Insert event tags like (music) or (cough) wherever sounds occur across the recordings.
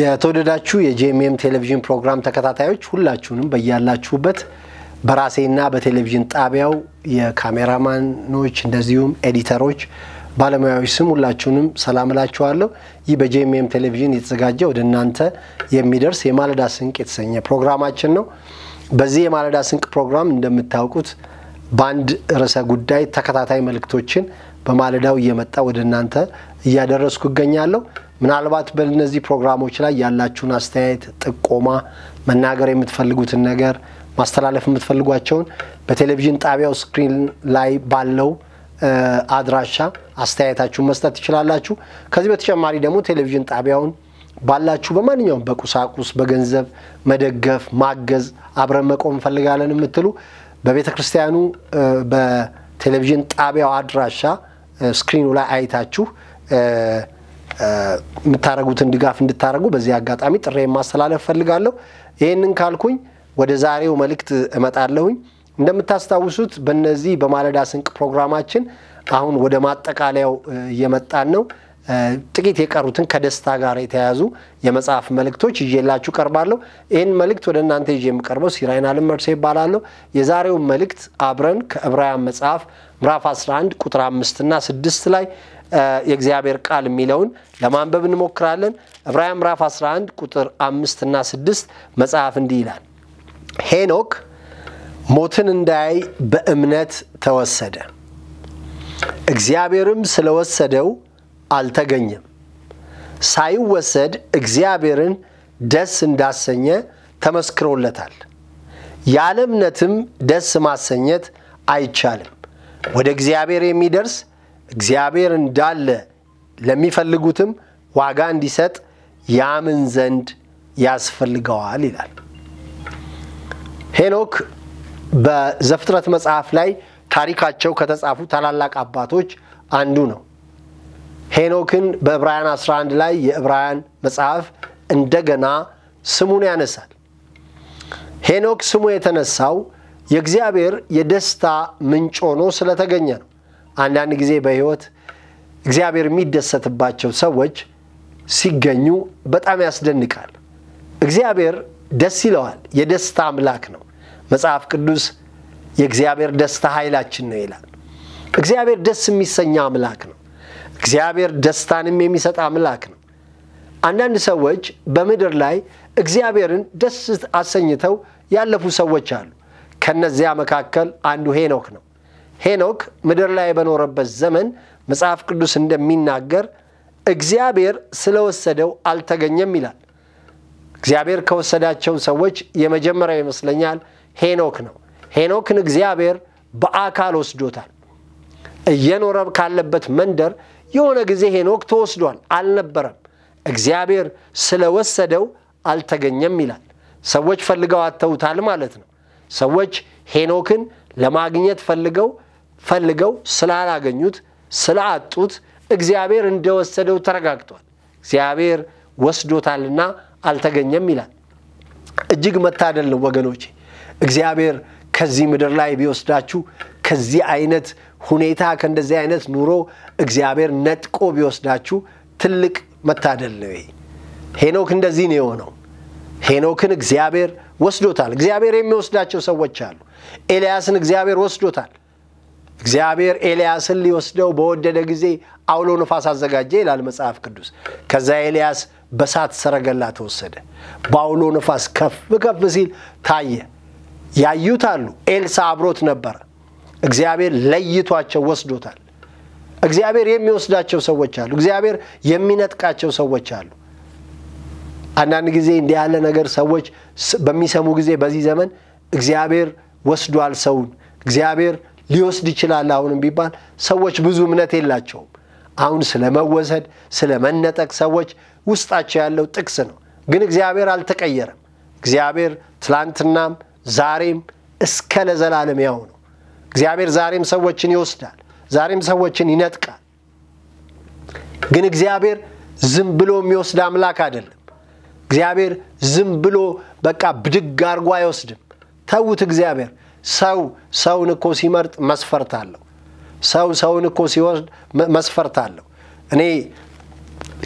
የተወደዳችሁ የጄምኤም ቴሌቪዥን ፕሮግራም ተከታታዮች ሁላችሁንም በያላችሁበት በራሴና በቴሌቪዥን ጣቢያው የካሜራማኖች እንደዚሁም ኤዲተሮች፣ ባለሙያዎች ስም ሁላችሁንም ሰላም እላችኋለሁ። ይህ በጄምኤም ቴሌቪዥን የተዘጋጀ ወደ እናንተ የሚደርስ የማለዳ ስንቅ የተሰኘ ፕሮግራማችን ነው። በዚህ የማለዳ ስንቅ ፕሮግራም እንደምታውቁት በአንድ ርዕሰ ጉዳይ ተከታታይ መልእክቶችን በማለዳው እየመጣ ወደ እናንተ እያደረስኩ እገኛለሁ። ምናልባት በእነዚህ ፕሮግራሞች ላይ ያላችሁን አስተያየት፣ ጥቆማ፣ መናገር የምትፈልጉትን ነገር ማስተላለፍ የምትፈልጓቸውን በቴሌቪዥን ጣቢያው ስክሪን ላይ ባለው አድራሻ አስተያየታችሁን መስጠት ትችላላችሁ። ከዚህ በተጨማሪ ደግሞ ቴሌቪዥን ጣቢያውን ባላችሁ በማንኛውም በቁሳቁስ በገንዘብ መደገፍ፣ ማገዝ፣ አብረን መቆም እንፈልጋለን የምትሉ በቤተ ክርስቲያኑ በቴሌቪዥን ጣቢያው አድራሻ ስክሪኑ ላይ አይታችሁ የምታደረጉትን ድጋፍ እንድታደረጉ በዚህ አጋጣሚ ጥሪ ማስተላለፍ ፈልጋለሁ። ይህንን ካልኩኝ ወደ ዛሬው መልእክት እመጣለሁኝ። እንደምታስታውሱት በነዚህ በማለዳ ስንቅ ፕሮግራማችን አሁን ወደ ማጠቃለያው እየመጣን ነው። ጥቂት የቀሩትን ከደስታ ጋር የተያያዙ የመጽሐፍ መልእክቶች ይዤላችሁ ቀርባለሁ። ይህን መልእክት ወደ እናንተ ይዤ የምቀርበው ሲራይን መርሶ ይባላለሁ። የዛሬውን መልእክት አብረን ከዕብራውያን መጽሐፍ ምዕራፍ 11 ቁጥር አምስትና ስድስት ላይ የእግዚአብሔር ቃል የሚለውን ለማንበብ እንሞክራለን። ዕብራውያን ምዕራፍ 11 ቁጥር 5 እና 6 መጽሐፍ እንዲህ ይላል፣ ሄኖክ ሞትን እንዳያይ በእምነት ተወሰደ፣ እግዚአብሔርም ስለወሰደው አልተገኘም። ሳይወሰድ እግዚአብሔርን ደስ እንዳሰኘ ተመስክሮለታል። ያለ እምነትም ደስ ማሰኘት አይቻልም። ወደ እግዚአብሔር የሚደርስ እግዚአብሔር እንዳለ ለሚፈልጉትም ዋጋ እንዲሰጥ ያምን ዘንድ ያስፈልገዋል ይላል። ሄኖክ በዘፍጥረት መጽሐፍ ላይ ታሪካቸው ከተጻፉ ታላላቅ አባቶች አንዱ ነው። ሄኖክን በዕብራውያን 11 ላይ የዕብራውያን መጽሐፍ እንደገና ስሙን ያነሳል። ሄኖክ ስሙ የተነሳው የእግዚአብሔር የደስታ ምንጭ ሆኖ ስለተገኘ ነው። አንዳንድ ጊዜ በህይወት እግዚአብሔር የሚደሰትባቸው ሰዎች ሲገኙ በጣም ያስደንቃል። እግዚአብሔር ደስ ይለዋል። የደስታ አምላክ ነው። መጽሐፍ ቅዱስ የእግዚአብሔር ደስታ ኃይላችን ነው ይላል። እግዚአብሔር ደስ የሚሰኛ አምላክ ነው። እግዚአብሔር ደስታንም የሚሰጥ አምላክ ነው። አንዳንድ ሰዎች በምድር ላይ እግዚአብሔርን ደስ አሰኝተው ያለፉ ሰዎች አሉ። ከነዚያ መካከል አንዱ ሄኖክ ነው። ሄኖክ ምድር ላይ በኖረበት ዘመን መጽሐፍ ቅዱስ እንደሚናገር እግዚአብሔር ስለወሰደው አልተገኘም ይላል። እግዚአብሔር ከወሰዳቸው ሰዎች የመጀመሪያው ይመስለኛል ሄኖክ ነው። ሄኖክን እግዚአብሔር በአካል ወስዶታል። እየኖረ ካለበት መንደር የሆነ ጊዜ ሄኖክ ተወስዷል፣ አልነበረም። እግዚአብሔር ስለወሰደው አልተገኘም ይላል። ሰዎች ፈልገው አተውታል ማለት ነው። ሰዎች ሄኖክን ለማግኘት ፈልገው ፈልገው ስላላገኙት ስላጡት እግዚአብሔር እንደወሰደው ተረጋግጧል። እግዚአብሔር ወስዶታልና አልተገኘም ይላል። እጅግ መታደል ነው ወገኖቼ። እግዚአብሔር ከዚህ ምድር ላይ ቢወስዳችሁ ከዚህ አይነት ሁኔታ ከእንደዚህ አይነት ኑሮ እግዚአብሔር ነጥቆ ቢወስዳችሁ ትልቅ መታደል ነው። ሄኖክ እንደዚህ ነው የሆነው። ሄኖክን እግዚአብሔር ወስዶታል። እግዚአብሔር የሚወስዳቸው ሰዎች አሉ። ኤልያስን እግዚአብሔር ወስዶታል። እግዚአብሔር ኤልያስን ሊወስደው በወደደ ጊዜ አውሎ ነፋስ አዘጋጀ ይላል መጽሐፍ ቅዱስ። ከዛ ኤልያስ በሳት ሰረገላ ተወሰደ። በአውሎ ነፋስ ከፍ ከፍ ሲል ታየ። ያዩታሉ። ኤልሳ አብሮት ነበረ። እግዚአብሔር ለይቷቸው ወስዶታል። እግዚአብሔር የሚወስዳቸው ሰዎች አሉ። እግዚአብሔር የሚነጥቃቸው ሰዎች አሉ። አንዳንድ ጊዜ እንዲህ ያለ ነገር ሰዎች በሚሰሙ ጊዜ በዚህ ዘመን እግዚአብሔር ወስዷል ሰውን፣ እግዚአብሔር ሊወስድ ይችላል። አሁንም ቢባል ሰዎች ብዙ እምነት የላቸውም። አሁን ስለ መወሰድ፣ ስለ መነጠቅ ሰዎች ውስጣቸው ያለው ጥቅስ ነው። ግን እግዚአብሔር አልተቀየረም። እግዚአብሔር ትላንትናም ዛሬም እስከ ለዘላለም ያው ነው። እግዚአብሔር ዛሬም ሰዎችን ይወስዳል፣ ዛሬም ሰዎችን ይነጥቃል። ግን እግዚአብሔር ዝም ብሎ የሚወስድ አምላክ አይደለም። እግዚአብሔር ዝም ብሎ በቃ ብድግ አርጎ አይወስድም። ተዉት እግዚአብሔር ሰው ሰውን እኮ ሲመርጥ መስፈርት አለው። ሰው ሰውን እኮ ሲወስድ መስፈርት አለው። እኔ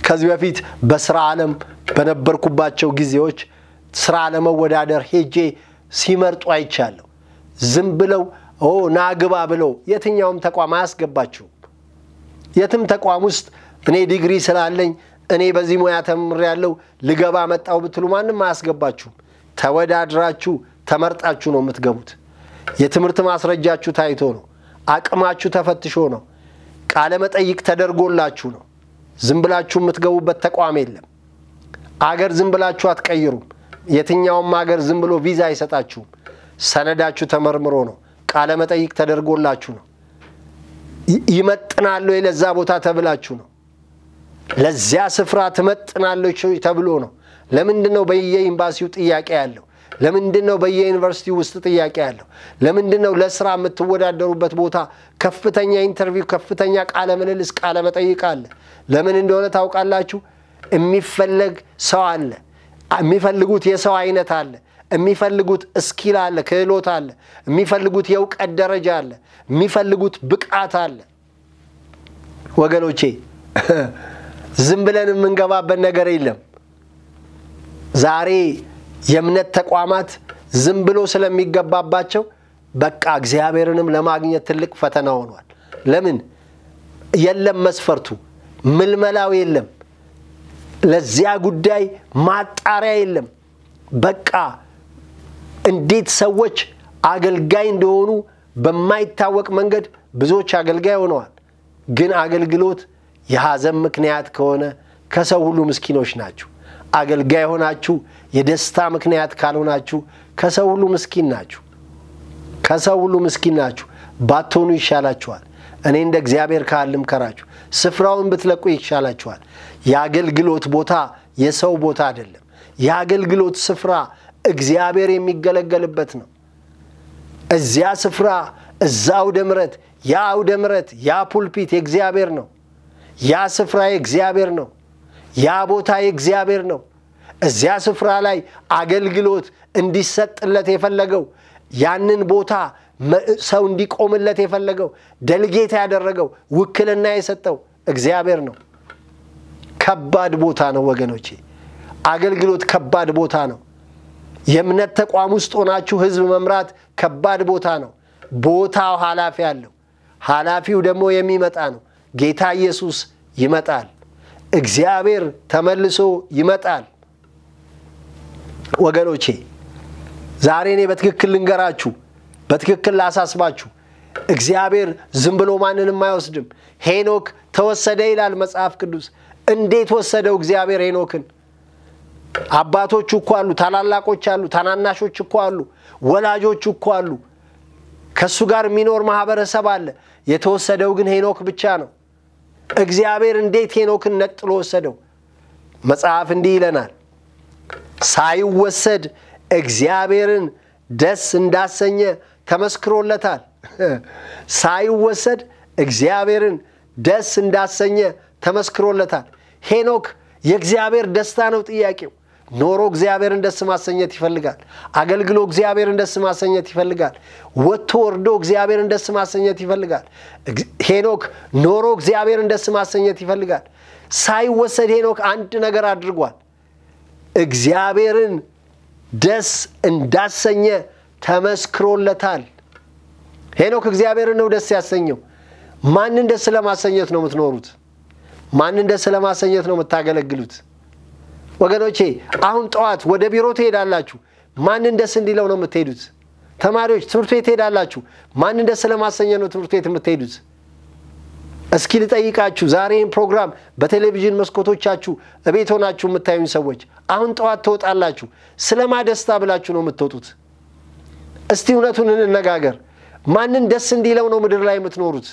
ከዚህ በፊት በስራ ዓለም በነበርኩባቸው ጊዜዎች ስራ ለመወዳደር ሄጄ ሲመርጡ አይቻለሁ። ዝም ብለው ኦ ናግባ ብለው የትኛውም ተቋም አያስገባችሁም። የትም ተቋም ውስጥ እኔ ዲግሪ ስላለኝ እኔ በዚህ ሙያ ተምሬያለሁ ልገባ መጣው ብትሉ ማንም አያስገባችሁም። ተወዳድራችሁ ተመርጣችሁ ነው የምትገቡት። የትምህርት ማስረጃችሁ ታይቶ ነው። አቅማችሁ ተፈትሾ ነው። ቃለ መጠይቅ ተደርጎላችሁ ነው። ዝም ብላችሁ የምትገቡበት ተቋም የለም። አገር ዝም ብላችሁ አትቀይሩም። የትኛውም አገር ዝም ብሎ ቪዛ አይሰጣችሁም። ሰነዳችሁ ተመርምሮ ነው። ቃለ መጠይቅ ተደርጎላችሁ ነው። ይመጥናለሁ ለዛ ቦታ ተብላችሁ ነው። ለዚያ ስፍራ ትመጥናለች ተብሎ ነው። ለምንድን ነው በየኤምባሲው ጥያቄ ያለው? ለምንድን ነው በየዩኒቨርሲቲ ውስጥ ጥያቄ ያለው? ለምንድን ነው ለስራ የምትወዳደሩበት ቦታ ከፍተኛ ኢንተርቪው፣ ከፍተኛ ቃለ ምልልስ፣ ቃለ መጠይቅ አለ? ለምን እንደሆነ ታውቃላችሁ? የሚፈለግ ሰው አለ። የሚፈልጉት የሰው አይነት አለ። የሚፈልጉት እስኪል አለ፣ ክህሎት አለ። የሚፈልጉት የእውቀት ደረጃ አለ። የሚፈልጉት ብቃት አለ። ወገኖቼ (laughs) ዝም ብለን የምንገባበት ነገር የለም። ዛሬ የእምነት ተቋማት ዝም ብሎ ስለሚገባባቸው በቃ እግዚአብሔርንም ለማግኘት ትልቅ ፈተና ሆኗል። ለምን የለም መስፈርቱ፣ ምልመላው የለም፣ ለዚያ ጉዳይ ማጣሪያ የለም። በቃ እንዴት ሰዎች አገልጋይ እንደሆኑ በማይታወቅ መንገድ ብዙዎች አገልጋይ ሆነዋል። ግን አገልግሎት የሐዘን ምክንያት ከሆነ ከሰው ሁሉ ምስኪኖች ናቸው። አገልጋይ ሆናችሁ የደስታ ምክንያት ካልሆናችሁ ከሰው ሁሉ ምስኪን ናችሁ። ከሰው ሁሉ ምስኪን ናችሁ። ባትሆኑ ይሻላችኋል። እኔ እንደ እግዚአብሔር ካልም ልምከራችሁ፣ ስፍራውን ብትለቁ ይሻላችኋል። የአገልግሎት ቦታ የሰው ቦታ አይደለም። የአገልግሎት ስፍራ እግዚአብሔር የሚገለገልበት ነው። እዚያ ስፍራ እዛ አውደ ምረት፣ ያ አውደ ምረት፣ ያ ፑልፒት የእግዚአብሔር ነው። ያ ስፍራ የእግዚአብሔር ነው። ያ ቦታ የእግዚአብሔር ነው። እዚያ ስፍራ ላይ አገልግሎት እንዲሰጥለት የፈለገው ያንን ቦታ ሰው እንዲቆምለት የፈለገው ደልጌታ ያደረገው ውክልና የሰጠው እግዚአብሔር ነው። ከባድ ቦታ ነው ወገኖቼ። አገልግሎት ከባድ ቦታ ነው። የእምነት ተቋም ውስጥ ሆናችሁ ህዝብ መምራት ከባድ ቦታ ነው። ቦታው ኃላፊ አለው። ኃላፊው ደግሞ የሚመጣ ነው። ጌታ ኢየሱስ ይመጣል። እግዚአብሔር ተመልሶ ይመጣል። ወገኖቼ ዛሬ እኔ በትክክል ልንገራችሁ፣ በትክክል ላሳስባችሁ። እግዚአብሔር ዝም ብሎ ማንንም አይወስድም። ሄኖክ ተወሰደ ይላል መጽሐፍ ቅዱስ። እንዴት ወሰደው እግዚአብሔር ሄኖክን? አባቶች እኮ አሉ፣ ታላላቆች አሉ፣ ታናናሾች እኮ አሉ፣ ወላጆች እኮ አሉ። ከእሱ ጋር የሚኖር ማህበረሰብ አለ። የተወሰደው ግን ሄኖክ ብቻ ነው። እግዚአብሔር እንዴት ሄኖክን ነጥሎ ወሰደው? መጽሐፍ እንዲህ ይለናል፣ ሳይወሰድ እግዚአብሔርን ደስ እንዳሰኘ ተመስክሮለታል። (laughs) ሳይወሰድ እግዚአብሔርን ደስ እንዳሰኘ ተመስክሮለታል። ሄኖክ የእግዚአብሔር ደስታ ነው ጥያቄው። ኖሮ እግዚአብሔርን ደስ ማሰኘት ይፈልጋል። አገልግሎ እግዚአብሔርን ደስ ማሰኘት ይፈልጋል። ወጥቶ ወርዶ እግዚአብሔርን ደስ ማሰኘት ይፈልጋል። ሄኖክ ኖሮ እግዚአብሔርን ደስ ማሰኘት ይፈልጋል። ሳይወሰድ ሄኖክ አንድ ነገር አድርጓል። እግዚአብሔርን ደስ እንዳሰኘ ተመስክሮለታል። ሄኖክ እግዚአብሔርን ነው ደስ ያሰኘው። ማንን ደስ ለማሰኘት ነው የምትኖሩት? ማንን ደስ ለማሰኘት ነው የምታገለግሉት? ወገኖቼ አሁን ጠዋት ወደ ቢሮ ትሄዳላችሁ። ማንን ደስ እንዲለው ነው የምትሄዱት? ተማሪዎች ትምህርት ቤት ትሄዳላችሁ። ማንን ደስ ለማሰኘት ነው ትምህርት ቤት የምትሄዱት? እስኪ ልጠይቃችሁ፣ ዛሬ ፕሮግራም በቴሌቪዥን መስኮቶቻችሁ እቤት ሆናችሁ የምታዩኝ ሰዎች አሁን ጠዋት ትወጣላችሁ። ስለማ ደስታ ብላችሁ ነው የምትወጡት? እስቲ እውነቱን እንነጋገር። ማንን ደስ እንዲለው ነው ምድር ላይ የምትኖሩት?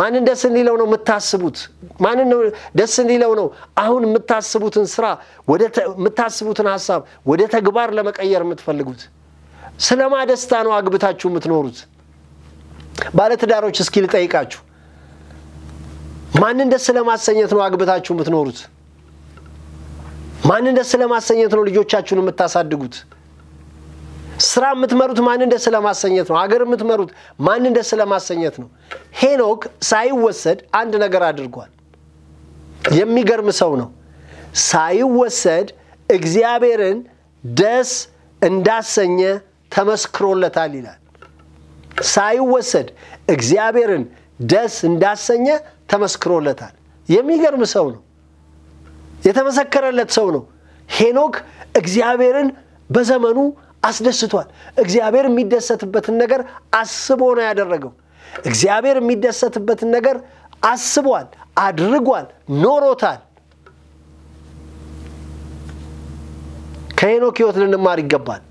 ማንን ደስ እንዲለው ነው የምታስቡት? ማንን ነው ደስ እንዲለው ነው አሁን የምታስቡትን ስራ የምታስቡትን ሀሳብ ወደ ተግባር ለመቀየር የምትፈልጉት? ስለማ ደስታ ነው አግብታችሁ የምትኖሩት? ባለትዳሮች እስኪ ልጠይቃችሁ፣ ማንን ደስ ለማሰኘት ነው አግብታችሁ የምትኖሩት? ማንን ደስ ለማሰኘት ነው ልጆቻችሁን የምታሳድጉት? ስራ የምትመሩት ማንን ደስ ለማሰኘት ነው። አገር የምትመሩት ማንን ደስ ለማሰኘት ነው። ሄኖክ ሳይወሰድ አንድ ነገር አድርጓል። የሚገርም ሰው ነው። ሳይወሰድ እግዚአብሔርን ደስ እንዳሰኘ ተመስክሮለታል ይላል። ሳይወሰድ እግዚአብሔርን ደስ እንዳሰኘ ተመስክሮለታል። የሚገርም ሰው ነው። የተመሰከረለት ሰው ነው። ሄኖክ እግዚአብሔርን በዘመኑ አስደስቷል። እግዚአብሔር የሚደሰትበትን ነገር አስቦ ነው ያደረገው። እግዚአብሔር የሚደሰትበትን ነገር አስቧል፣ አድርጓል፣ ኖሮታል። ከሄኖክ ህይወት ልንማር ይገባል።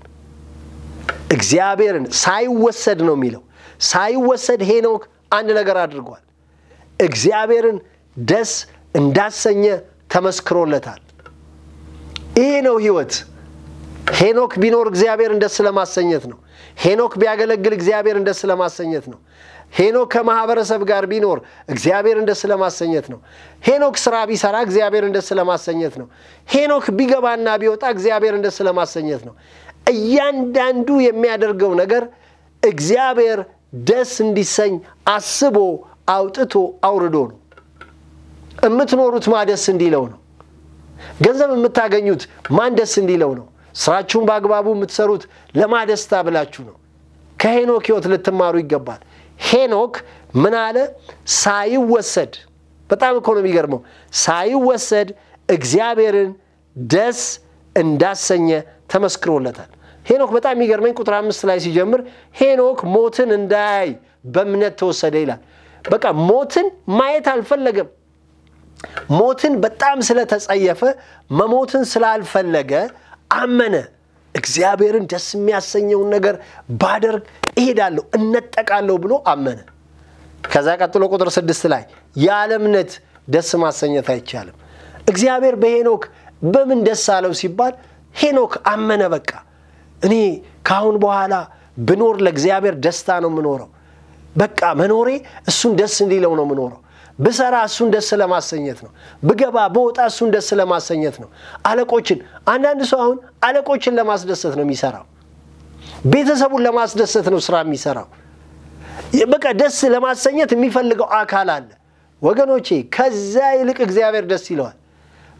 እግዚአብሔርን ሳይወሰድ ነው የሚለው። ሳይወሰድ ሄኖክ አንድ ነገር አድርጓል። እግዚአብሔርን ደስ እንዳሰኘ ተመስክሮለታል። ይሄ ነው ህይወት። ሄኖክ ቢኖር እግዚአብሔርን ደስ ለማሰኘት ነው። ሄኖክ ቢያገለግል እግዚአብሔርን ደስ ለማሰኘት ነው። ሄኖክ ከማህበረሰብ ጋር ቢኖር እግዚአብሔርን ደስ ለማሰኘት ነው። ሄኖክ ስራ ቢሰራ እግዚአብሔርን ደስ ለማሰኘት ነው። ሄኖክ ቢገባና ቢወጣ እግዚአብሔርን ደስ ለማሰኘት ነው። እያንዳንዱ የሚያደርገው ነገር እግዚአብሔር ደስ እንዲሰኝ አስቦ አውጥቶ አውርዶ ነው። የምትኖሩት ማ ደስ እንዲለው ነው። ገንዘብ የምታገኙት ማን ደስ እንዲለው ነው። ስራችሁን በአግባቡ የምትሰሩት ለማደስታ ብላችሁ ነው። ከሄኖክ ህይወት ልትማሩ ይገባል። ሄኖክ ምን አለ? ሳይወሰድ በጣም እኮ ነው የሚገርመው። ሳይወሰድ እግዚአብሔርን ደስ እንዳሰኘ ተመስክሮለታል። ሄኖክ በጣም የሚገርመኝ ቁጥር አምስት ላይ ሲጀምር ሄኖክ ሞትን እንዳያይ በእምነት ተወሰደ ይላል። በቃ ሞትን ማየት አልፈለገም። ሞትን በጣም ስለተጸየፈ መሞትን ስላልፈለገ አመነ። እግዚአብሔርን ደስ የሚያሰኘውን ነገር ባደርግ እሄዳለሁ፣ እነጠቃለሁ ብሎ አመነ። ከዛ ቀጥሎ ቁጥር ስድስት ላይ ያለ እምነት ደስ ማሰኘት አይቻልም። እግዚአብሔር በሄኖክ በምን ደስ አለው ሲባል ሄኖክ አመነ። በቃ እኔ ከአሁን በኋላ ብኖር ለእግዚአብሔር ደስታ ነው የምኖረው። በቃ መኖሬ እሱን ደስ እንዲለው ነው የምኖረው። ብሰራ እሱን ደስ ለማሰኘት ነው። ብገባ በወጣ እሱን ደስ ለማሰኘት ነው። አለቆችን አንዳንድ ሰው አሁን አለቆችን ለማስደሰት ነው የሚሰራው። ቤተሰቡን ለማስደሰት ነው ስራ የሚሰራው። በቃ ደስ ለማሰኘት የሚፈልገው አካል አለ። ወገኖቼ ከዛ ይልቅ እግዚአብሔር ደስ ይለዋል።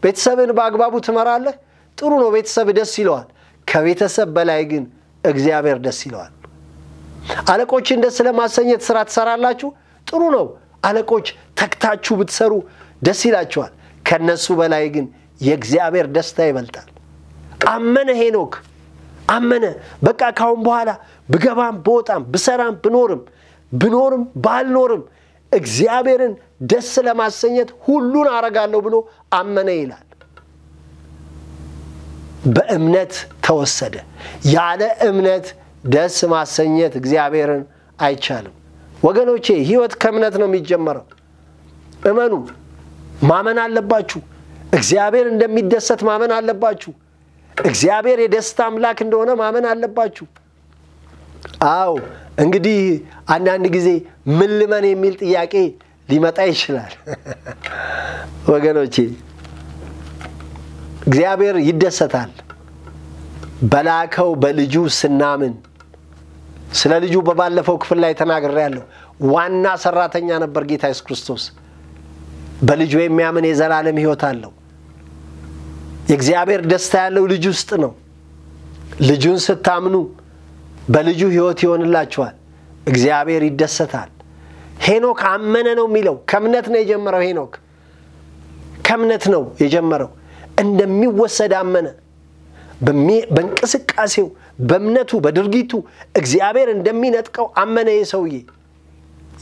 ቤተሰብን በአግባቡ ትመራለህ፣ ጥሩ ነው፣ ቤተሰብ ደስ ይለዋል። ከቤተሰብ በላይ ግን እግዚአብሔር ደስ ይለዋል። አለቆችን ደስ ለማሰኘት ስራ ትሰራላችሁ፣ ጥሩ ነው። አለቆች ተክታችሁ ብትሰሩ ደስ ይላችኋል። ከነሱ በላይ ግን የእግዚአብሔር ደስታ ይበልጣል። አመነ ሄኖክ አመነ። በቃ ካሁን በኋላ ብገባም ብወጣም ብሰራም ብኖርም ብኖርም ባልኖርም እግዚአብሔርን ደስ ለማሰኘት ሁሉን አረጋለሁ ብሎ አመነ ይላል። በእምነት ተወሰደ። ያለ እምነት ደስ ማሰኘት እግዚአብሔርን አይቻልም። ወገኖቼ ህይወት ከእምነት ነው የሚጀመረው። እመኑ፣ ማመን አለባችሁ። እግዚአብሔር እንደሚደሰት ማመን አለባችሁ። እግዚአብሔር የደስታ አምላክ እንደሆነ ማመን አለባችሁ። አዎ እንግዲህ አንዳንድ ጊዜ ምን ልመን የሚል ጥያቄ ሊመጣ ይችላል (laughs) ወገኖቼ። እግዚአብሔር ይደሰታል በላከው በልጁ ስናምን ስለ ልጁ በባለፈው ክፍል ላይ ያለው ዋና ሰራተኛ ነበር ጌታ ኢየሱስ ክርስቶስ። በልጁ የሚያምን የዘላለም ህይወት አለው። የእግዚአብሔር ደስታ ያለው ልጅ ውስጥ ነው። ልጁን ስታምኑ በልጁ ህይወት ይሆንላችኋል። እግዚአብሔር ይደሰታል። ሄኖክ አመነ ነው የሚለው። ከእምነት ነው የጀመረው ሄኖክ። ከእምነት ነው የጀመረው። እንደሚወሰድ አመነ። በእንቅስቃሴው በእምነቱ በድርጊቱ እግዚአብሔር እንደሚነጥቀው አመነ። ይህ ሰውዬ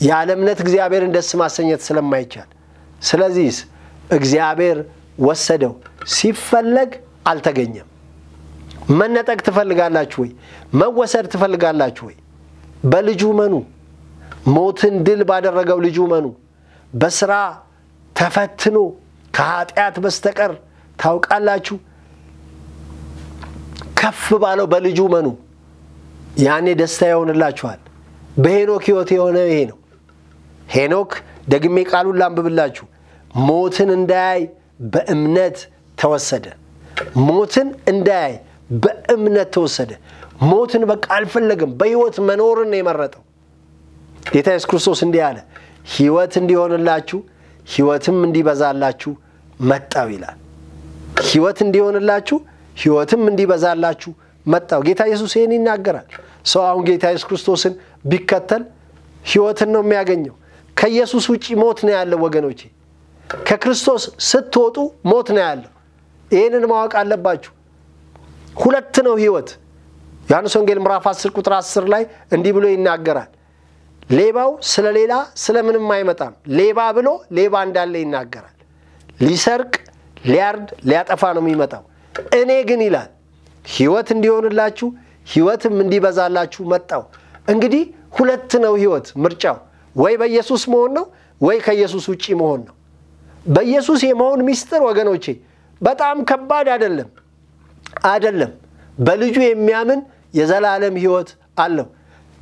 ያለ እምነት እግዚአብሔርን ደስ ማሰኘት ስለማይቻል፣ ስለዚህስ እግዚአብሔር ወሰደው፣ ሲፈለግ አልተገኘም። መነጠቅ ትፈልጋላችሁ ወይ? መወሰድ ትፈልጋላችሁ ወይ? በልጁ መኑ። ሞትን ድል ባደረገው ልጁ መኑ። በስራ ተፈትኖ ከኃጢአት በስተቀር ታውቃላችሁ ከፍ ባለው በልጁ መኑ ያኔ ደስታ ይሆንላችኋል። በሄኖክ ህይወት የሆነ ይሄ ነው። ሄኖክ ደግሜ ቃሉን ላንብብላችሁ፣ ሞትን እንዳያይ በእምነት ተወሰደ። ሞትን እንዳያይ በእምነት ተወሰደ። ሞትን በቃ አልፈለግም። በህይወት መኖርን ነው የመረጠው። ጌታ የሱስ ክርስቶስ እንዲህ አለ፣ ህይወት እንዲሆንላችሁ ህይወትም እንዲበዛላችሁ መጣው ይላል። ህይወት እንዲሆንላችሁ ህይወትም እንዲበዛላችሁ መጣው። ጌታ ኢየሱስ ይህን ይናገራል። ሰው አሁን ጌታ ኢየሱስ ክርስቶስን ቢከተል ህይወትን ነው የሚያገኘው። ከኢየሱስ ውጭ ሞት ነው ያለው ወገኖቼ። ከክርስቶስ ስትወጡ ሞት ነው ያለው። ይህንን ማወቅ አለባችሁ። ሁለት ነው ህይወት። ዮሐንስ ወንጌል ምዕራፍ 10 ቁጥር 10 ላይ እንዲህ ብሎ ይናገራል። ሌባው ስለ ሌላ ስለ ምንም አይመጣም፣ ሌባ ብሎ ሌባ እንዳለ ይናገራል። ሊሰርቅ፣ ሊያርድ፣ ሊያጠፋ ነው የሚመጣው። እኔ ግን ይላል ህይወት እንዲሆንላችሁ ህይወትም እንዲበዛላችሁ መጣው እንግዲህ ሁለት ነው ህይወት ምርጫው፣ ወይ በኢየሱስ መሆን ነው ወይ ከኢየሱስ ውጪ መሆን ነው። በኢየሱስ የመሆን ሚስጥር ወገኖቼ በጣም ከባድ አይደለም አይደለም። በልጁ የሚያምን የዘላለም ህይወት አለው።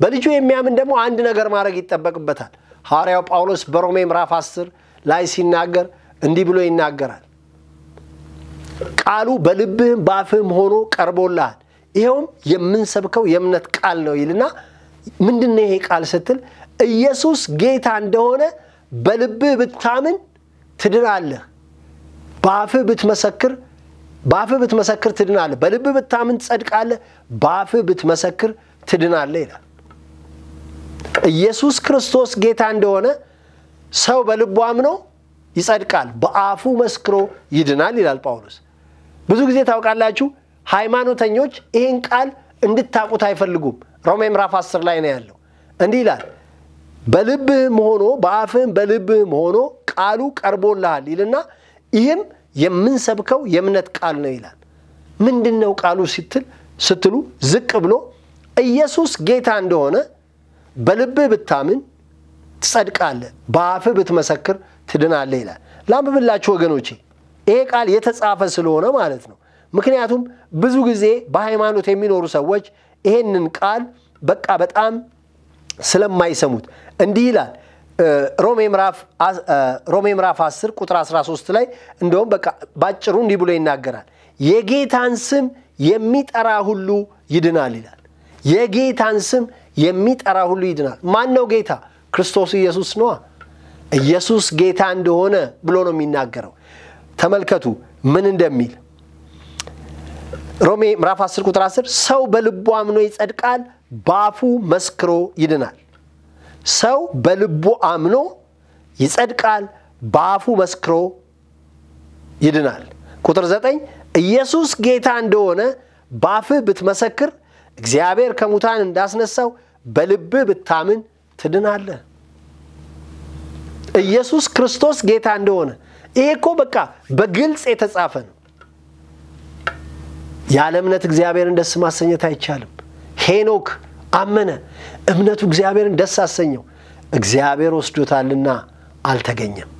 በልጁ የሚያምን ደግሞ አንድ ነገር ማድረግ ይጠበቅበታል። ሐዋርያው ጳውሎስ በሮሜ ምዕራፍ 10 ላይ ሲናገር እንዲህ ብሎ ይናገራል። ቃሉ በልብህም በአፍህም ሆኖ ቀርቦልሃል። ይኸውም የምንሰብከው የእምነት ቃል ነው ይልና ምንድን ይሄ ቃል ስትል ኢየሱስ ጌታ እንደሆነ በልብህ ብታምን ትድናለህ፣ በአፍህ ብትመሰክር በአፍህ ብትመሰክር ትድናለህ፣ በልብህ ብታምን ትጸድቃለህ፣ በአፍህ ብትመሰክር ትድናለህ ይላል። ኢየሱስ ክርስቶስ ጌታ እንደሆነ ሰው በልቡ አምኖ ይጸድቃል፣ በአፉ መስክሮ ይድናል ይላል ጳውሎስ። ብዙ ጊዜ ታውቃላችሁ፣ ሃይማኖተኞች ይህን ቃል እንድታቁት አይፈልጉም። ሮሜ ምራፍ 10 ላይ ነው ያለው። እንዲህ ይላል፣ በልብህም ሆኖ በአፍህም በልብህም ሆኖ ቃሉ ቀርቦልሃል ይልና ይህም የምንሰብከው የእምነት ቃል ነው ይላል። ምንድን ነው ቃሉ ስትል ስትሉ ዝቅ ብሎ ኢየሱስ ጌታ እንደሆነ በልብህ ብታምን ትጸድቃለ በአፍህ ብትመሰክር ትድናለ ይላል። ላንብብላችሁ ወገኖቼ ይሄ ቃል የተጻፈ ስለሆነ ማለት ነው። ምክንያቱም ብዙ ጊዜ በሃይማኖት የሚኖሩ ሰዎች ይሄንን ቃል በቃ በጣም ስለማይሰሙት እንዲህ ይላል ሮሜ ምዕራፍ 10 ቁጥር 13 ላይ እንደውም በቃ ባጭሩ እንዲህ ብሎ ይናገራል። የጌታን ስም የሚጠራ ሁሉ ይድናል ይላል። የጌታን ስም የሚጠራ ሁሉ ይድናል። ማን ነው ጌታ? ክርስቶስ ኢየሱስ ነዋ። ኢየሱስ ጌታ እንደሆነ ብሎ ነው የሚናገረው። ተመልከቱ ምን እንደሚል ሮሜ ምራፍ 10 ቁጥር 10 ሰው በልቡ አምኖ ይጸድቃል፣ በአፉ መስክሮ ይድናል። ሰው በልቡ አምኖ ይጸድቃል፣ በአፉ መስክሮ ይድናል። ቁጥር 9 ኢየሱስ ጌታ እንደሆነ በአፍህ ብትመሰክር እግዚአብሔር ከሙታን እንዳስነሳው በልብህ ብታምን ትድናለህ። ኢየሱስ ክርስቶስ ጌታ እንደሆነ ይሄ እኮ በቃ በግልጽ የተጻፈ ነው። ያለ እምነት እግዚአብሔርን ደስ ማሰኘት አይቻልም። ሄኖክ አመነ፣ እምነቱ እግዚአብሔርን ደስ አሰኘው፣ እግዚአብሔር ወስዶታልና አልተገኘም።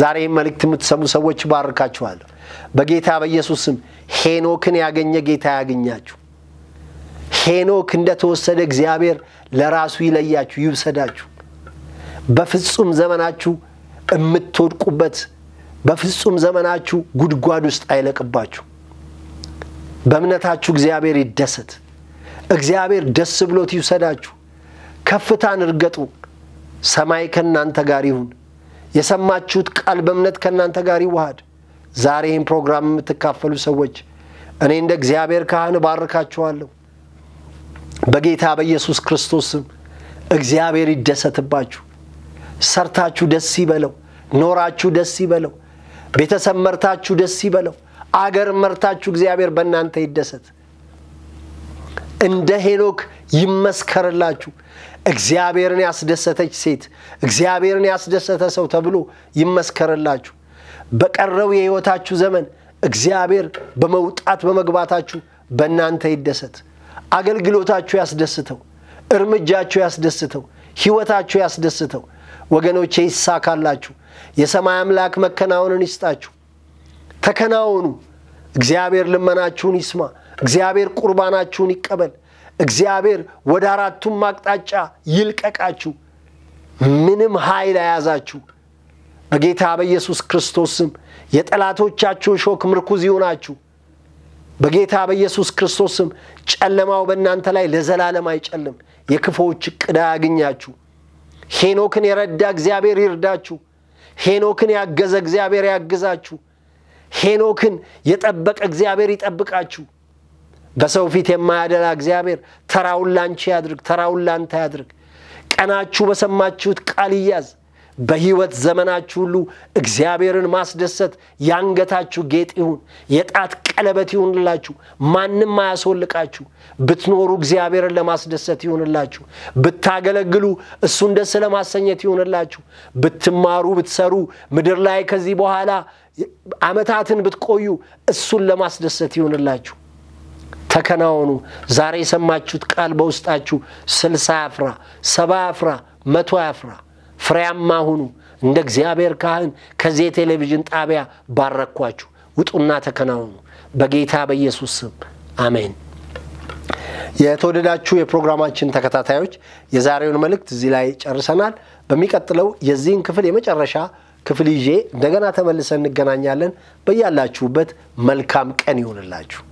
ዛሬ ይህም መልእክት የምትሰሙ ሰዎች ባርካችኋለሁ። በጌታ በኢየሱስም። ሄኖክን ያገኘ ጌታ ያገኛችሁ። ሄኖክ እንደተወሰደ እግዚአብሔር ለራሱ ይለያችሁ፣ ይውሰዳችሁ። በፍጹም ዘመናችሁ የምትወድቁበት በፍጹም ዘመናችሁ ጉድጓድ ውስጥ አይለቅባችሁ። በእምነታችሁ እግዚአብሔር ይደሰት። እግዚአብሔር ደስ ብሎት ይውሰዳችሁ። ከፍታን እርገጡ። ሰማይ ከእናንተ ጋር ይሁን። የሰማችሁት ቃል በእምነት ከእናንተ ጋር ይዋሃድ። ዛሬ ይህን ፕሮግራም የምትካፈሉ ሰዎች እኔ እንደ እግዚአብሔር ካህን ባርካችኋለሁ። በጌታ በኢየሱስ ክርስቶስ ስም እግዚአብሔር ይደሰትባችሁ። ሰርታችሁ ደስ ይበለው፣ ኖራችሁ ደስ ይበለው፣ ቤተሰብ መርታችሁ ደስ ይበለው፣ አገር መርታችሁ እግዚአብሔር በእናንተ ይደሰት። እንደ ሄኖክ ይመስከርላችሁ። እግዚአብሔርን ያስደሰተች ሴት፣ እግዚአብሔርን ያስደሰተ ሰው ተብሎ ይመስከርላችሁ። በቀረው የሕይወታችሁ ዘመን እግዚአብሔር በመውጣት በመግባታችሁ በእናንተ ይደሰት። አገልግሎታችሁ ያስደስተው፣ እርምጃችሁ ያስደስተው፣ ሕይወታችሁ ያስደስተው። ወገኖቼ ይሳካላችሁ። የሰማይ አምላክ መከናወንን ይስጣችሁ። ተከናወኑ። እግዚአብሔር ልመናችሁን ይስማ። እግዚአብሔር ቁርባናችሁን ይቀበል። እግዚአብሔር ወደ አራቱም አቅጣጫ ይልቀቃችሁ። ምንም ኃይል አያዛችሁ። በጌታ በኢየሱስ ክርስቶስ ስም የጠላቶቻችሁ ሾክ ምርኩዝ ይሆናችሁ። በጌታ በኢየሱስ ክርስቶስ ስም ጨለማው በእናንተ ላይ ለዘላለም አይጨልም። የክፎች እቅድ አያግኛችሁ። ሄኖክን የረዳ እግዚአብሔር ይርዳችሁ። ሄኖክን ያገዘ እግዚአብሔር ያግዛችሁ። ሄኖክን የጠበቀ እግዚአብሔር ይጠብቃችሁ። በሰው ፊት የማያደላ እግዚአብሔር ተራውን ላንቺ ያድርግ፣ ተራውን ላንተ ያድርግ። ቀናችሁ በሰማችሁት ቃል ይያዝ። በሕይወት ዘመናችሁ ሁሉ እግዚአብሔርን ማስደሰት ያንገታችሁ ጌጥ ይሁን፣ የጣት ቀለበት ይሁንላችሁ። ማንም አያስወልቃችሁ። ብትኖሩ እግዚአብሔርን ለማስደሰት ይሁንላችሁ። ብታገለግሉ እሱን ደስ ለማሰኘት ይሁንላችሁ። ብትማሩ፣ ብትሰሩ ምድር ላይ ከዚህ በኋላ ዓመታትን ብትቆዩ እሱን ለማስደሰት ይሁንላችሁ። ተከናወኑ። ዛሬ የሰማችሁት ቃል በውስጣችሁ ስልሳ ያፍራ፣ ሰባ ያፍራ፣ መቶ ያፍራ። ፍሬያማ ሁኑ። እንደ እግዚአብሔር ካህን ከዚህ የቴሌቪዥን ጣቢያ ባረኳችሁ። ውጡና ተከናውኑ በጌታ በኢየሱስ ስም አሜን። የተወደዳችሁ የፕሮግራማችን ተከታታዮች የዛሬውን መልእክት እዚህ ላይ ጨርሰናል። በሚቀጥለው የዚህን ክፍል የመጨረሻ ክፍል ይዤ እንደገና ተመልሰን እንገናኛለን። በያላችሁበት መልካም ቀን ይሆንላችሁ።